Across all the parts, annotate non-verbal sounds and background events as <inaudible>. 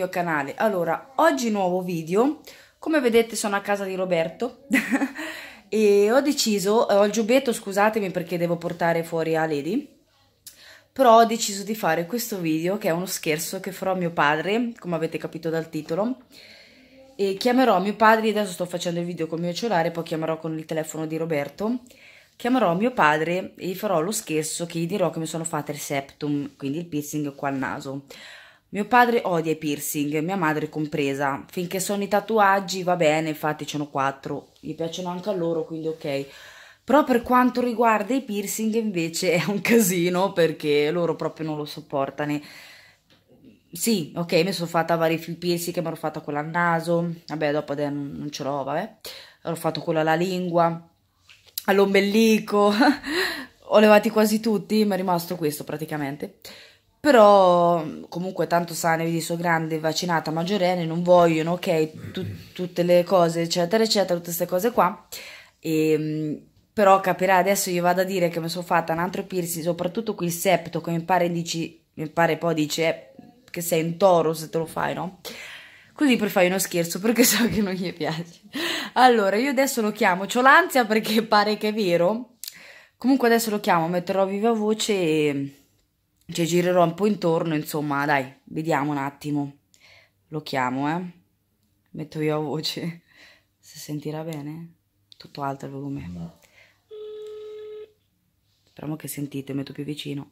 mio canale allora oggi nuovo video come vedete sono a casa di Roberto <laughs> e ho deciso eh, ho il giubbetto scusatemi perché devo portare fuori a Lady però ho deciso di fare questo video che è uno scherzo che farò a mio padre come avete capito dal titolo e chiamerò mio padre adesso sto facendo il video con il mio cellulare poi chiamerò con il telefono di Roberto chiamerò mio padre e gli farò lo scherzo che gli dirò che mi sono fatta il septum, quindi il piercing qua al naso. Mio padre odia i piercing, mia madre compresa. Finché sono i tatuaggi va bene, infatti ce ne sono quattro. Gli piacciono anche a loro, quindi ok. Però per quanto riguarda i piercing invece è un casino perché loro proprio non lo sopportano. Sì, ok, mi sono fatta vari piercing, mi ero fatta quella al naso, vabbè dopo non ce l'ho, vabbè. Ho fatto quella alla lingua, all'ombelico, <laughs> ho levati quasi tutti, mi è rimasto questo praticamente però comunque tanto sane, vedi, sono grande, vaccinata, maggiorenne, non vogliono, ok, tu, tutte le cose, eccetera, eccetera, tutte queste cose qua. E, ehm, però capirà, adesso io vado a dire che mi sono fatta un altro piercing, soprattutto qui il septo, che mi pare, dici, mi pare poi dice eh, che sei un toro se te lo fai, no? Così per fare uno scherzo, perché <laughs> so che non gli piace. Allora, io adesso lo chiamo, ho l'ansia perché pare che è vero. Comunque adesso lo chiamo, metterò viva voce e ci girerò un po' intorno, insomma, dai, vediamo un attimo. Lo chiamo, eh. Metto io a voce. Se sentirà bene. Tutto alto il volume. No. Speriamo che sentite, metto più vicino.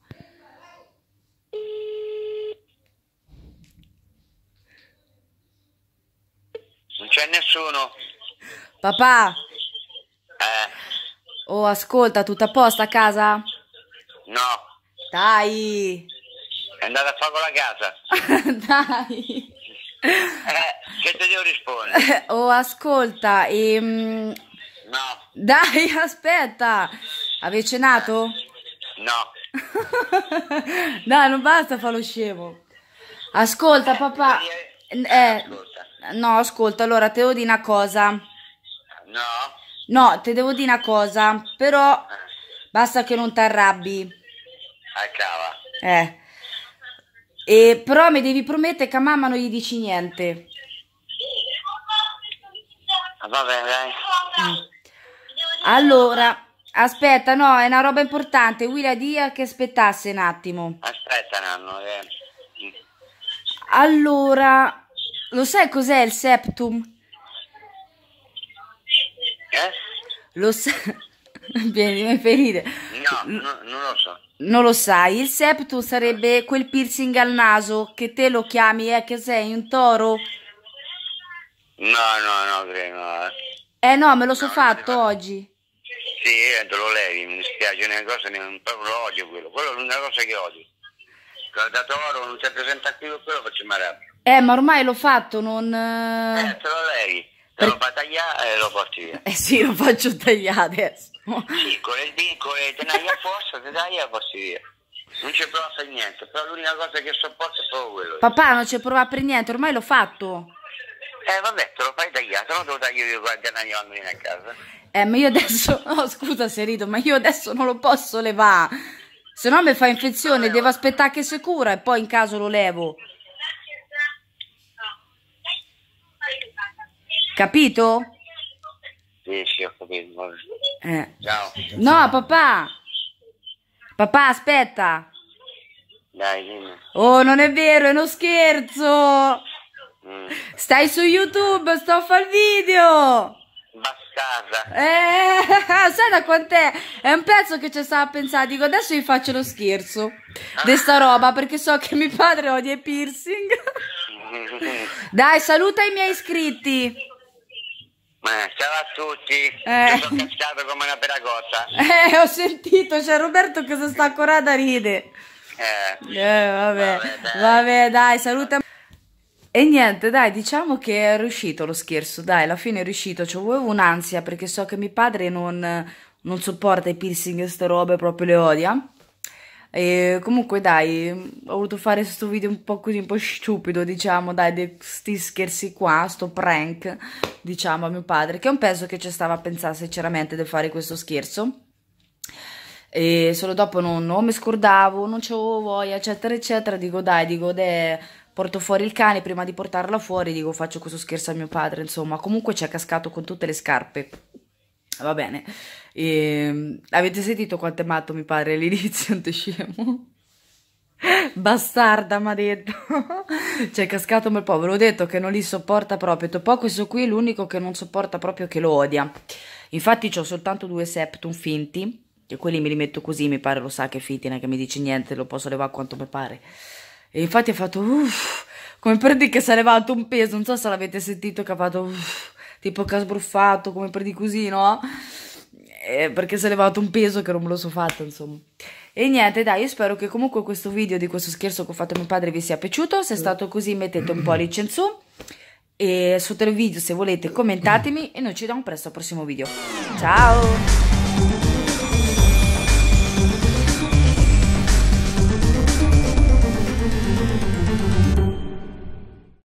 Non c'è nessuno. Papà! Eh. Oh, ascolta, tutto a posto a casa? Dai! È andata a fuoco la casa. <laughs> Dai! Eh, che te devo rispondere? <laughs> Oh, ascolta, ehm... No. Dai, <laughs> aspetta! Avete cenato? No. Dai, non basta fa lo scemo. Ascolta, eh, papà. Eh, no, ascolta, allora te devo dire una cosa. No. No, te devo dire una cosa, però eh. basta che non ti arrabbi a eh, cava. Eh. E, però mi devi promettere che a mamma non gli dici niente. Ah, Va dai. Mm. Allora, aspetta, no, è una roba importante. Willa dia che aspettasse un attimo. Aspetta, nanno. Eh. Allora, lo sai cos'è il septum? Eh? Lo sai... <laughs> Vieni, mi ferite non lo so. Non lo sai, il septum sarebbe quel piercing al naso che te lo chiami, eh, che sei un toro? No, no, no, credo. Eh. eh no, me lo so no, fatto no. oggi. Sì, eh, te lo levi, mi dispiace, è una cosa, proprio lo odio quello, quello è l'unica cosa che odio. Da toro non si presenta qui con quello, faccio male. Eh, ma ormai l'ho fatto, non... Eh, eh te lo levi. Eh, lo ma tagliare e eh, lo porti via. Eh sì, lo faccio tagliare adesso. Sì, con il le e tenaglia a forza, te taglia e porti via. Non ci prova per niente, però l'unica cosa che sopporto è solo quello. Papà, non ci prova per niente, ormai l'ho fatto. Eh vabbè, te lo fai tagliare, se no te lo taglio io qualche anno bambino a casa. Eh, ma io adesso, no <laughs> oh, scusa se rido, ma io adesso non lo posso levare. Se no mi fa infezione, devo aspettare che si cura e poi in caso lo levo. Capito? Sì, sì, ho capito. Eh. Ciao. No, papà. Papà, aspetta. Dai, dimmi. Oh, non è vero, è uno scherzo. Mm. Stai su YouTube, sto a fare il video. Bastarda. Eh, <laughs> sai da quant'è? È un pezzo che ci stava a pensare. Dico, adesso vi faccio lo scherzo di sta roba perché so che mio padre odia i piercing. <laughs> Dai, saluta i miei iscritti. Eh, ciao a tutti, eh. sono cascato come una peracotta. Eh, ho sentito, c'è cioè, Roberto che si sta ancora da ride. Eh, eh vabbè, vabbè dai. vabbè, dai, saluta. E niente, dai, diciamo che è riuscito lo scherzo, dai, alla fine è riuscito. Cioè, avevo un'ansia perché so che mio padre non, non sopporta i piercing e queste robe, proprio le odia. E comunque dai, ho voluto fare questo video un po' così, un po' stupido, diciamo, dai, di sti scherzi qua, sto prank, diciamo, a mio padre, che è un penso che ci stava a pensare sinceramente di fare questo scherzo. E solo dopo non, non mi scordavo, non c'avevo voglia, eccetera, eccetera, dico dai, dico, de, porto fuori il cane, prima di portarla fuori, dico faccio questo scherzo a mio padre, insomma, comunque ci è cascato con tutte le scarpe. Ah, va bene. E, ehm, avete sentito quanto è matto mi pare l'inizio, <laughs> non scemo? Bastarda, mi ha detto. <laughs> cioè, è cascato un bel po'. Ve l'ho detto che non li sopporta proprio. Topo questo qui è l'unico che non sopporta proprio, che lo odia. Infatti ho soltanto due septum finti. e quelli me li metto così, mi pare lo sa che è fitina, che mi dice niente, lo posso levare quanto mi pare. E infatti ha fatto uff, come per dire che si è levato un peso, non so se l'avete sentito che ha fatto uff tipo che ha sbruffato, come per di così, no? Eh, perché si è levato un peso che non me lo so fatto, insomma. E niente, dai, io spero che comunque questo video di questo scherzo che ho fatto a mio padre vi sia piaciuto. Se è stato così, mettete un pollice in su. E sotto il video, se volete, commentatemi. E noi ci vediamo presto al prossimo video. Ciao!